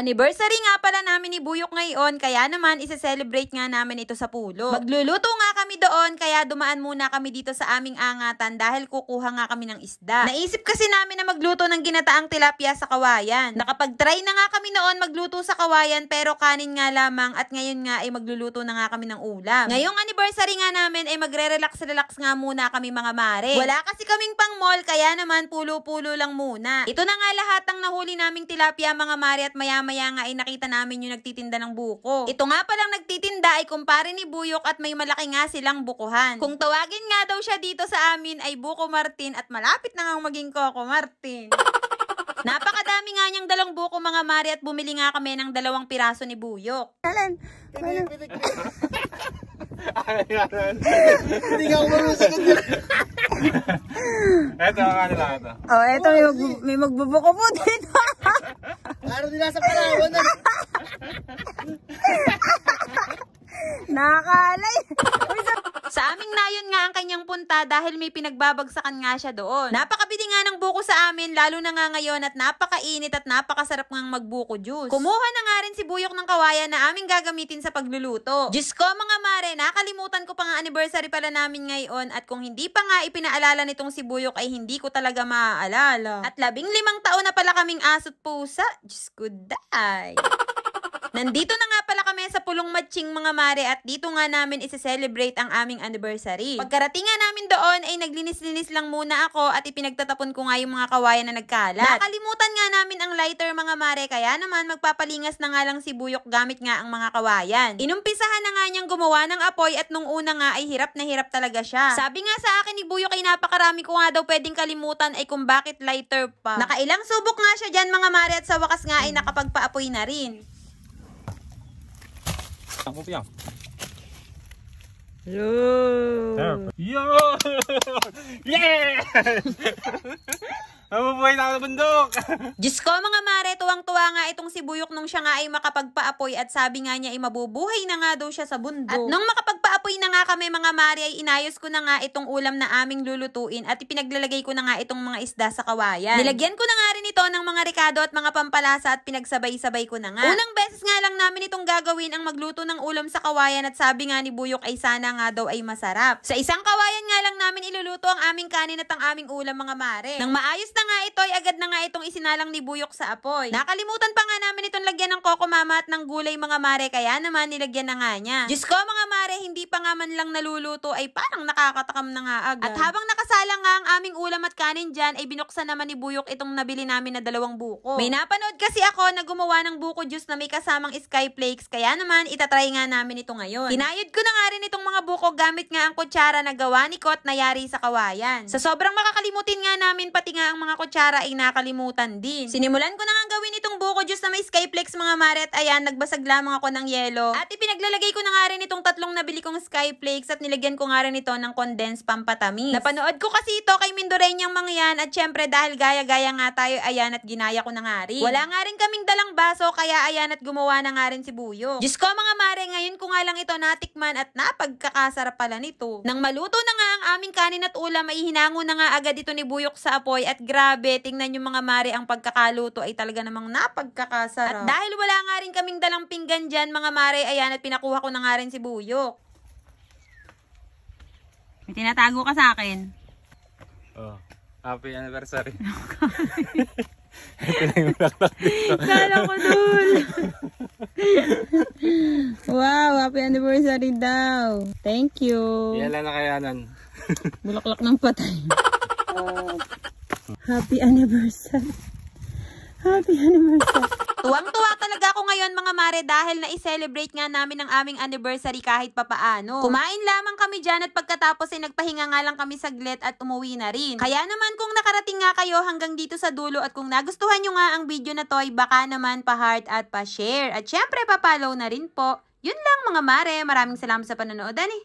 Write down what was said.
Anniversary nga pala namin ni Buyok ngayon, kaya naman isa-celebrate nga namin ito sa pulo. Magluluto nga kami doon, kaya dumaan muna kami dito sa aming angatan dahil kukuha nga kami ng isda. Naisip kasi namin na magluto ng ginataang tilapia sa kawayan. Nakapag-try na nga kami noon magluto sa kawayan pero kanin nga lamang at ngayon nga ay magluluto na nga kami ng ulam. Ngayong anniversary nga namin ay magre-relax-relax nga muna kami mga mare. Wala kasi kaming pang mall, kaya naman pulo-pulo lang muna. Ito na nga lahat ang nahuli naming tilapia mga mare at mayaman maya nga ay nakita namin yung nagtitinda ng buko. Ito nga palang nagtitinda ay kumpare ni Buyok at may malaki nga silang bukuhan. Kung tawagin nga daw siya dito sa amin ay Buko Martin at malapit na nga maging Coco Martin. Napakadami nga niyang dalang buko mga mari at bumili nga kami ng dalawang piraso ni Buyok. Alan, Alan. Hindi ka umarusakit yun. Eto, ang lang ito. Oh, eto, may, mag may magbubuko po dito. Ano din nasa parawan na? Nakalay! Uy, sa sa aming nayon nga ang kanyang punta dahil may pinagbabagsakan nga siya doon. Napakabili nga ng buko sa amin lalo na nga ngayon at napakainit at napakasarap ngang magbuko juice. Kumuha na nga rin si Buyok ng Kawayan na aming gagamitin sa pagluluto. Diyos ko mga mare, nakalimutan ko pa nga anniversary pala namin ngayon at kung hindi pa nga ipinaalala nitong si Buyok ay hindi ko talaga maaalala. At labing limang taon na pala kaming asot pusa. Diyos ko, die. Nandito na nga pala kami sa Pulong Matching mga mare at dito nga namin isi-celebrate ang aming anniversary. Pagkarating nga namin doon ay naglinis-linis lang muna ako at ipinagtatapon ko nga yung mga kawayan na nagkalat. Nakalimutan nga namin ang lighter mga mare kaya naman magpapalingas na nga lang si Buyok gamit nga ang mga kawayan. Inumpisahan na nga niyang gumawa ng apoy at nung una nga ay hirap na hirap talaga siya. Sabi nga sa akin ni Buyok ay napakarami ko nga daw pwedeng kalimutan ay kung bakit lighter pa. Nakailang subok nga siya dyan mga mare at sa wakas nga ay nakapagpaapoy na rin. Ang upyang. Yo! Yo! Yes! na ako bundok! Diyos ko mga mare, tuwang-tuwa nga itong si Buyok nung siya nga ay makapagpaapoy at sabi nga niya ay mabubuhay na nga daw siya sa bundok. At nung makapagpaapoy Okay na nga kami mga Mari ay inayos ko na nga itong ulam na aming lulutuin at ipinaglalagay ko na nga itong mga isda sa kawayan. Nilagyan ko na nga rin ito ng mga rekado at mga pampalasa at pinagsabay-sabay ko na nga. Unang beses nga lang namin itong gagawin ang magluto ng ulam sa kawayan at sabi nga ni Buyok ay sana nga daw ay masarap. Sa isang kawayan nga lang namin iluluto ang aming kanin at ang aming ulam mga Mare. Nang maayos na nga ito ay agad na nga itong isinalang ni Buyok sa apoy. Nakalimutan pa nga namin itong lagyan ng koko mama at ng gulay mga Mare kaya naman nilagyan na nga niya. Diyos ko mga Mare, hindi pa pa nga man lang naluluto ay parang nakakatakam na nga agad. At habang nakasala nga ang aming ulam at kanin dyan, ay binuksan naman ni Buyok itong nabili namin na dalawang buko. May napanood kasi ako na gumawa ng buko juice na may kasamang sky flakes, kaya naman itatry nga namin ito ngayon. Tinayod ko na nga rin itong mga buko gamit nga ang kutsara na gawa ni Kot na yari sa kawayan. Sa sobrang makakalimutin nga namin, pati nga ang mga kutsara ay nakalimutan din. Sinimulan ko na nga gawin itong buko juice na may skyflex mga mare at ayan, nagbasag lamang ako ng yelo. At ipinaglalagay ko na nga rin itong tatlong nabili kong skyflakes at nilagyan ko nga rin ito ng condensed pampatamis. Napanood ko kasi ito kay Mindorenyang Mangyan at syempre dahil gaya-gaya nga tayo ayan at ginaya ko na nga rin. Wala nga rin kaming dalang baso kaya ayan at gumawa na nga rin si Buyo. Diyos ko mga mare, ngayon ko nga lang ito natikman at napagkakasarap pala nito. Nang maluto na nga ang aming kanin at ulam ay hinango na nga agad ito ni Buyok sa apoy at grabe, tingnan yung mga mare ang pagkakaluto ay talaga namang napagkakasarap. At dahil wala nga rin kaming dalang pinggan dyan mga mare, ayan at pinakuha ko na nga rin si Buyok. May tinatago ka sa akin. Oh. Happy anniversary. Ito Kala ko dul. wow, happy anniversary daw. Thank you. Yala na kayanan. Bulaklak ng patay. Uh, happy anniversary. Happy anniversary. Tuwang-tuwa talaga ako ngayon mga mare dahil na-celebrate nga namin ang aming anniversary kahit papaano. Kumain lamang kami dyan at pagkatapos ay nagpahinga nga lang kami saglit at umuwi na rin. Kaya naman kung nakarating nga kayo hanggang dito sa dulo at kung nagustuhan nyo nga ang video na to ay baka naman pa-heart at pa-share. At syempre pa-follow na rin po. Yun lang mga mare, maraming salamat sa panonood. Ani.